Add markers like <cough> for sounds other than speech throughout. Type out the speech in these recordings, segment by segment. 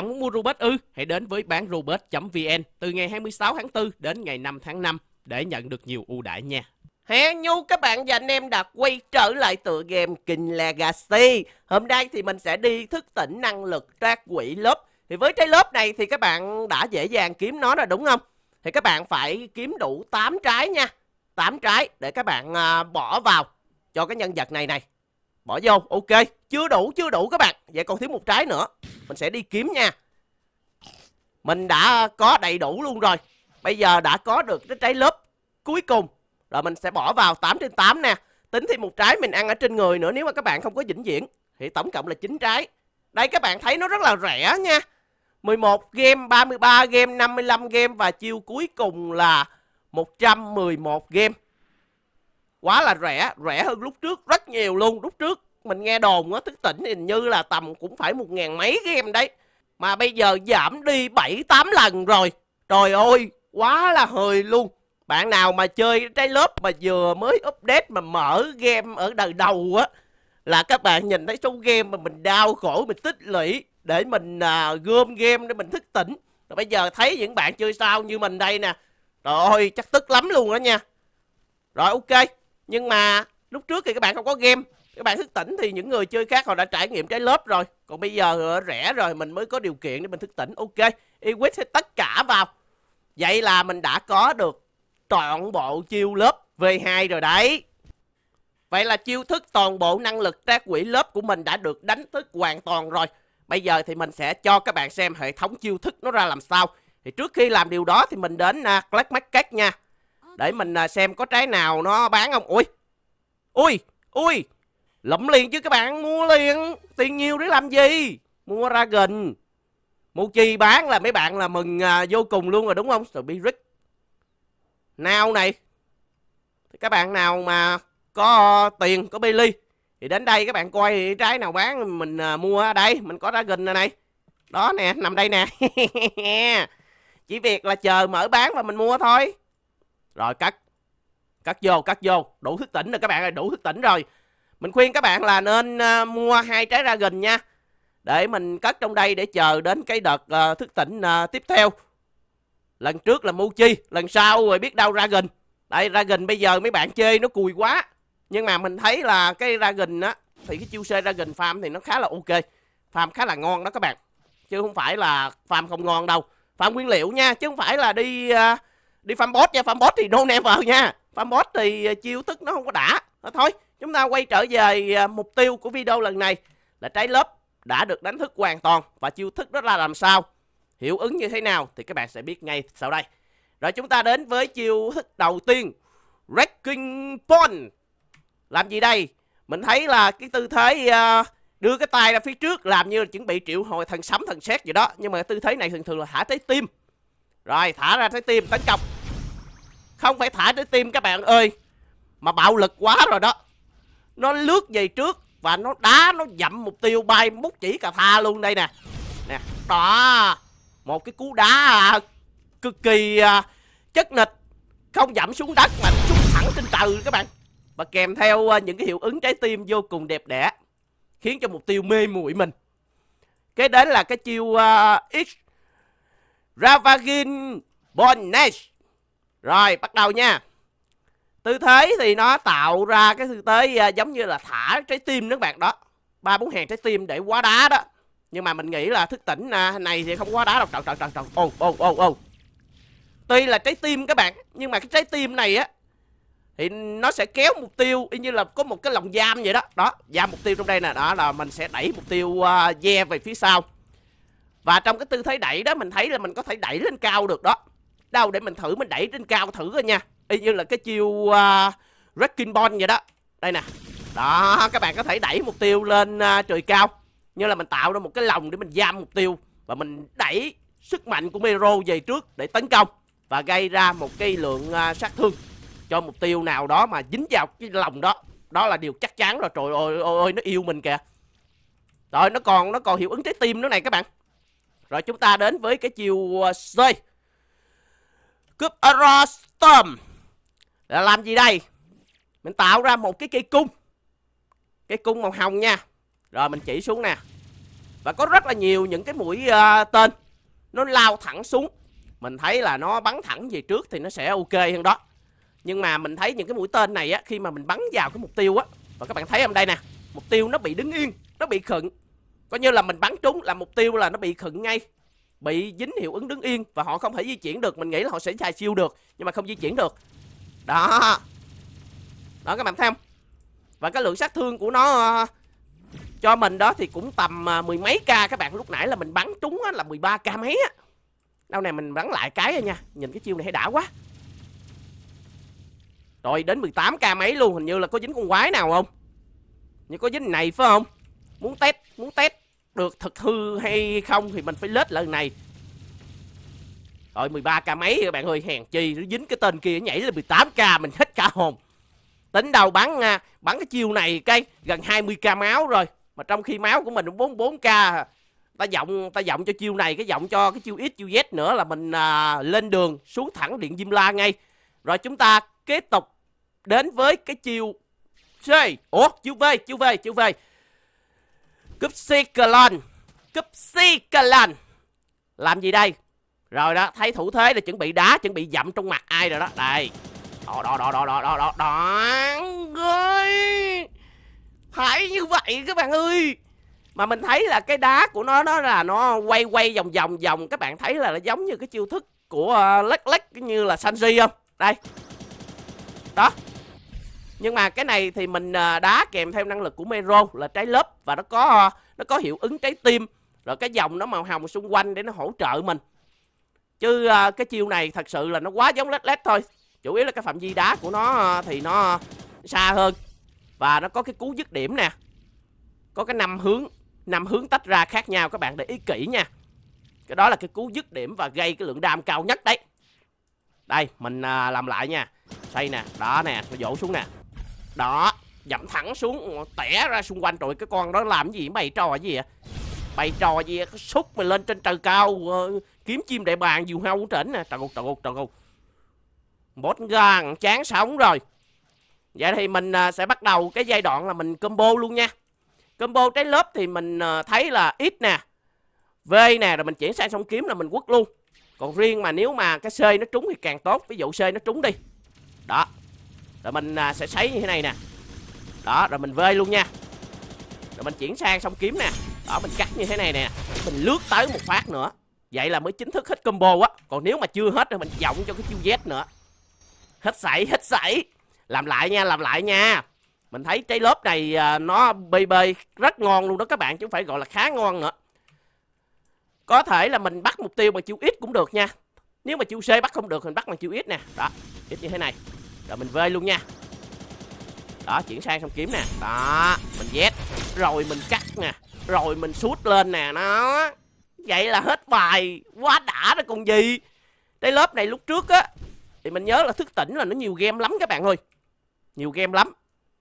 bạn muốn mua Robert ư? hãy đến với bán robert.vn từ ngày 26 tháng 4 đến ngày 5 tháng 5 để nhận được nhiều ưu đãi nha. Hè Nhu các bạn và anh em đã quay trở lại tựa game King Legacy. Hôm nay thì mình sẽ đi thức tỉnh năng lực trác quỷ lớp. Thì với trái lớp này thì các bạn đã dễ dàng kiếm nó rồi đúng không? Thì các bạn phải kiếm đủ 8 trái nha. 8 trái để các bạn uh, bỏ vào cho cái nhân vật này này. Bỏ vô, ok Chưa đủ, chưa đủ các bạn Vậy còn thiếu một trái nữa Mình sẽ đi kiếm nha Mình đã có đầy đủ luôn rồi Bây giờ đã có được cái trái lớp cuối cùng Rồi mình sẽ bỏ vào 8 trên 8 nè Tính thêm một trái mình ăn ở trên người nữa Nếu mà các bạn không có vĩnh viễn Thì tổng cộng là 9 trái Đây các bạn thấy nó rất là rẻ nha 11 game, 33 game, 55 game Và chiêu cuối cùng là 111 game quá là rẻ rẻ hơn lúc trước rất nhiều luôn lúc trước mình nghe đồn á thức tỉnh hình như là tầm cũng phải một ngàn mấy game đấy mà bây giờ giảm đi bảy tám lần rồi trời ơi quá là hời luôn bạn nào mà chơi trái lớp mà vừa mới update mà mở game ở đời đầu á là các bạn nhìn thấy số game mà mình đau khổ mình tích lũy để mình à, gom game để mình thức tỉnh rồi bây giờ thấy những bạn chơi sao như mình đây nè trời ơi chắc tức lắm luôn đó nha rồi ok nhưng mà lúc trước thì các bạn không có game các bạn thức tỉnh thì những người chơi khác họ đã trải nghiệm cái lớp rồi còn bây giờ rẻ rồi mình mới có điều kiện để mình thức tỉnh ok equip sẽ tất cả vào vậy là mình đã có được toàn bộ chiêu lớp v 2 rồi đấy vậy là chiêu thức toàn bộ năng lực trác quỷ lớp của mình đã được đánh thức hoàn toàn rồi bây giờ thì mình sẽ cho các bạn xem hệ thống chiêu thức nó ra làm sao thì trước khi làm điều đó thì mình đến uh, Black Market nha để mình à, xem có trái nào nó bán không Ui Ui Ui lẫm liền chứ các bạn Mua liền Tiền nhiều để làm gì Mua ra gần Muchi bán là mấy bạn là mừng à, vô cùng luôn rồi đúng không Rồi Nào này Các bạn nào mà có tiền có Billy Thì đến đây các bạn coi trái nào bán Mình à, mua ở đây Mình có ra gần này này Đó nè nằm đây nè <laughs> Chỉ việc là chờ mở bán và mình mua thôi rồi cắt. Cắt vô, cắt vô. Đủ thức tỉnh rồi các bạn ơi, đủ thức tỉnh rồi. Mình khuyên các bạn là nên uh, mua hai trái ra gừng nha. Để mình cất trong đây để chờ đến cái đợt uh, thức tỉnh uh, tiếp theo. Lần trước là Muchi, lần sau rồi biết đâu ra gừng. Đây ra gừng bây giờ mấy bạn chơi nó cùi quá. Nhưng mà mình thấy là cái ra gừng á thì cái chiêu xe ra gừng farm thì nó khá là ok. Farm khá là ngon đó các bạn. Chứ không phải là farm không ngon đâu. Farm nguyên liệu nha, chứ không phải là đi uh, đi farm boss nha farm boss thì no never nha farm boss thì à, chiêu thức nó không có đã thôi chúng ta quay trở về à, mục tiêu của video lần này là trái lớp đã được đánh thức hoàn toàn và chiêu thức đó là làm sao hiệu ứng như thế nào thì các bạn sẽ biết ngay sau đây rồi chúng ta đến với chiêu thức đầu tiên Wrecking Point Làm gì đây? Mình thấy là cái tư thế à, đưa cái tay ra phía trước làm như là chuẩn bị triệu hồi thần sấm thần sét gì đó Nhưng mà tư thế này thường thường là thả tới tim rồi thả ra trái tim tấn công Không phải thả trái tim các bạn ơi Mà bạo lực quá rồi đó Nó lướt về trước Và nó đá nó dậm mục tiêu bay mút chỉ cà tha luôn đây nè Nè đó Một cái cú đá à, cực kỳ à, chất nịch Không dậm xuống đất mà xuống thẳng trên trời các bạn Và kèm theo à, những cái hiệu ứng trái tim vô cùng đẹp đẽ Khiến cho mục tiêu mê muội mình cái đến là cái chiêu uh, X Ravagin Bonnesh Rồi bắt đầu nha Tư thế thì nó tạo ra cái tư thế à, giống như là thả trái tim các bạn đó ba bốn hàng trái tim để quá đá đó Nhưng mà mình nghĩ là thức tỉnh à, này thì không quá đá đâu Trần trần trần trần Ô ô ô ô Tuy là trái tim các bạn Nhưng mà cái trái tim này á Thì nó sẽ kéo mục tiêu y như là có một cái lòng giam vậy đó Đó giam mục tiêu trong đây nè Đó là mình sẽ đẩy mục tiêu uh, à, yeah về phía sau và trong cái tư thế đẩy đó mình thấy là mình có thể đẩy lên cao được đó đâu để mình thử mình đẩy lên cao thử coi nha y như là cái chiêu uh, wrecking ball vậy đó đây nè đó các bạn có thể đẩy mục tiêu lên uh, trời cao như là mình tạo ra một cái lồng để mình giam mục tiêu và mình đẩy sức mạnh của Mero về trước để tấn công và gây ra một cái lượng uh, sát thương cho mục tiêu nào đó mà dính vào cái lồng đó đó là điều chắc chắn rồi trời ơi ôi, ôi nó yêu mình kìa rồi nó còn nó còn hiệu ứng trái tim nữa này các bạn rồi chúng ta đến với cái chiêu C. À, Cúp Aerostorm. Là làm gì đây? Mình tạo ra một cái cây cung. Cây cung màu hồng nha. Rồi mình chỉ xuống nè. Và có rất là nhiều những cái mũi uh, tên. Nó lao thẳng xuống. Mình thấy là nó bắn thẳng về trước thì nó sẽ ok hơn đó. Nhưng mà mình thấy những cái mũi tên này á. Khi mà mình bắn vào cái mục tiêu á. Và các bạn thấy không đây nè. Mục tiêu nó bị đứng yên. Nó bị khựng coi như là mình bắn trúng là mục tiêu là nó bị khựng ngay bị dính hiệu ứng đứng yên và họ không thể di chuyển được mình nghĩ là họ sẽ xài siêu được nhưng mà không di chuyển được đó đó các bạn thấy không và cái lượng sát thương của nó ờ, cho mình đó thì cũng tầm ờ, mười mấy k các bạn lúc nãy là mình bắn trúng là 13 k mấy á đâu này mình bắn lại cái nha nhìn cái chiêu này hay đã quá rồi đến 18 k mấy luôn hình như là có dính con quái nào không như có dính này phải không muốn test muốn test được thực hư hay không thì mình phải lết lần này rồi 13k mấy các bạn ơi hèn chi nó dính cái tên kia nhảy lên 18k mình hết cả hồn tính đầu bắn à, bắn cái chiêu này cái gần 20k máu rồi mà trong khi máu của mình cũng 44k ta giọng ta giọng cho chiêu này cái giọng cho cái chiêu ít chiêu z nữa là mình à, lên đường xuống thẳng điện diêm la ngay rồi chúng ta kế tục đến với cái chiêu c ủa chiêu v chiêu v chiêu v Cúp Cyclone Cúp Cyclone Làm gì đây Rồi đó Thấy thủ thế là chuẩn bị đá Chuẩn bị dậm trong mặt ai rồi đó Đây Đó đó đó đó đó đó đó đó ơi Phải như vậy các bạn ơi mà mình thấy là cái đá của nó nó là nó quay quay vòng vòng vòng các bạn thấy là nó giống như cái chiêu thức của uh, ờ, lắc lách như là Sanji không đây đó nhưng mà cái này thì mình à, đá kèm theo năng lực của Mero là trái lớp và nó có à, nó có hiệu ứng trái tim rồi cái dòng nó màu hồng xung quanh để nó hỗ trợ mình chứ à, cái chiêu này thật sự là nó quá giống led led thôi chủ yếu là cái phạm vi đá của nó thì nó xa hơn và nó có cái cú dứt điểm nè có cái năm hướng năm hướng tách ra khác nhau các bạn để ý kỹ nha cái đó là cái cú dứt điểm và gây cái lượng đam cao nhất đấy đây mình làm lại nha xây nè đó nè nó dỗ xuống nè đó Nhậm thẳng xuống ừ, Tẻ ra xung quanh Rồi cái con đó làm gì bày trò gì vậy Bày trò gì vậy Xúc mày lên trên trời cao ờ, Kiếm chim đại bàng Dù hao trển nè Trời ơi trời ơi trời ơi Bốt gan chán sống rồi Vậy thì mình à, sẽ bắt đầu Cái giai đoạn là mình combo luôn nha Combo trái lớp thì mình à, thấy là ít nè V nè Rồi mình chuyển sang sông kiếm là mình quất luôn còn riêng mà nếu mà cái C nó trúng thì càng tốt Ví dụ C nó trúng đi Đó rồi mình à, sẽ sấy như thế này nè Đó rồi mình vơi luôn nha Rồi mình chuyển sang xong kiếm nè Đó mình cắt như thế này nè Mình lướt tới một phát nữa Vậy là mới chính thức hết combo á Còn nếu mà chưa hết thì mình vọng cho cái chiêu Z nữa Hết sảy hết sảy Làm lại nha làm lại nha Mình thấy cái lớp này à, nó bê bê rất ngon luôn đó các bạn Chứ không phải gọi là khá ngon nữa Có thể là mình bắt mục tiêu bằng chiêu X cũng được nha Nếu mà chiêu C bắt không được thì bắt bằng chiêu ít nè Đó ít như thế này rồi mình vơi luôn nha Đó chuyển sang xong kiếm nè Đó mình vét Rồi mình cắt nè Rồi mình sút lên nè nó Vậy là hết bài Quá đã rồi còn gì Cái lớp này lúc trước á Thì mình nhớ là thức tỉnh là nó nhiều game lắm các bạn ơi Nhiều game lắm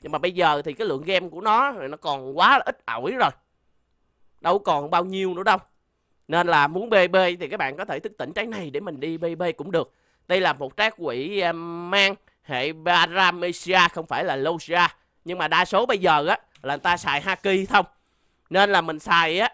Nhưng mà bây giờ thì cái lượng game của nó Nó còn quá là ít ỏi rồi Đâu còn bao nhiêu nữa đâu nên là muốn BB thì các bạn có thể thức tỉnh trái này để mình đi BB cũng được. Đây là một trái quỷ mang hệ Paramecia không phải là Logia nhưng mà đa số bây giờ á là người ta xài Haki không nên là mình xài á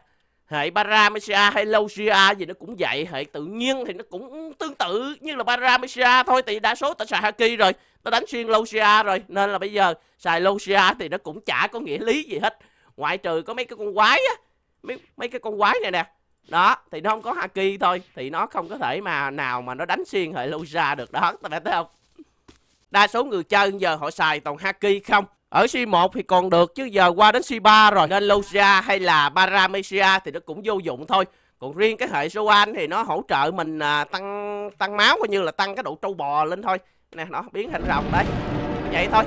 hệ Paramecia hay Logia gì nó cũng vậy hệ tự nhiên thì nó cũng tương tự như là Paramecia thôi thì đa số ta xài Haki rồi ta đánh xuyên Logia rồi nên là bây giờ xài Logia thì nó cũng chả có nghĩa lý gì hết ngoại trừ có mấy cái con quái á mấy, mấy cái con quái này nè đó thì nó không có haki thôi thì nó không có thể mà nào mà nó đánh xuyên hệ Lucia được đó các <laughs> bạn thấy không đa số người chơi giờ họ xài toàn haki không ở C1 thì còn được chứ giờ qua đến C3 rồi nên Lucia hay là Paramecia thì nó cũng vô dụng thôi còn riêng cái hệ số anh thì nó hỗ trợ mình à, tăng tăng máu coi như là tăng cái độ trâu bò lên thôi nè nó biến thành rồng đấy vậy thôi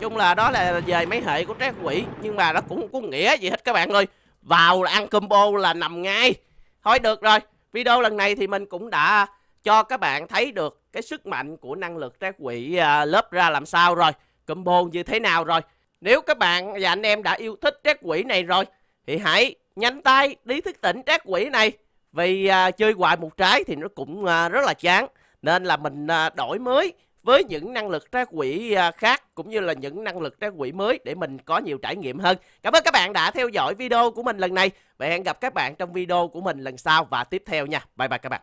chung là đó là về mấy hệ của trái quỷ nhưng mà nó cũng có nghĩa gì hết các bạn ơi vào là ăn combo là nằm ngay thôi được rồi video lần này thì mình cũng đã cho các bạn thấy được cái sức mạnh của năng lực trái quỷ à, lớp ra làm sao rồi, combo như thế nào rồi. Nếu các bạn và anh em đã yêu thích trái quỷ này rồi thì hãy nhanh tay đi thức tỉnh trái quỷ này vì à, chơi hoài một trái thì nó cũng à, rất là chán nên là mình à, đổi mới với những năng lực trái quỷ à, khác cũng như là những năng lực trái quỷ mới để mình có nhiều trải nghiệm hơn. Cảm ơn các bạn đã theo dõi video của mình lần này. Và hẹn gặp các bạn trong video của mình lần sau và tiếp theo nha. Bye bye các bạn.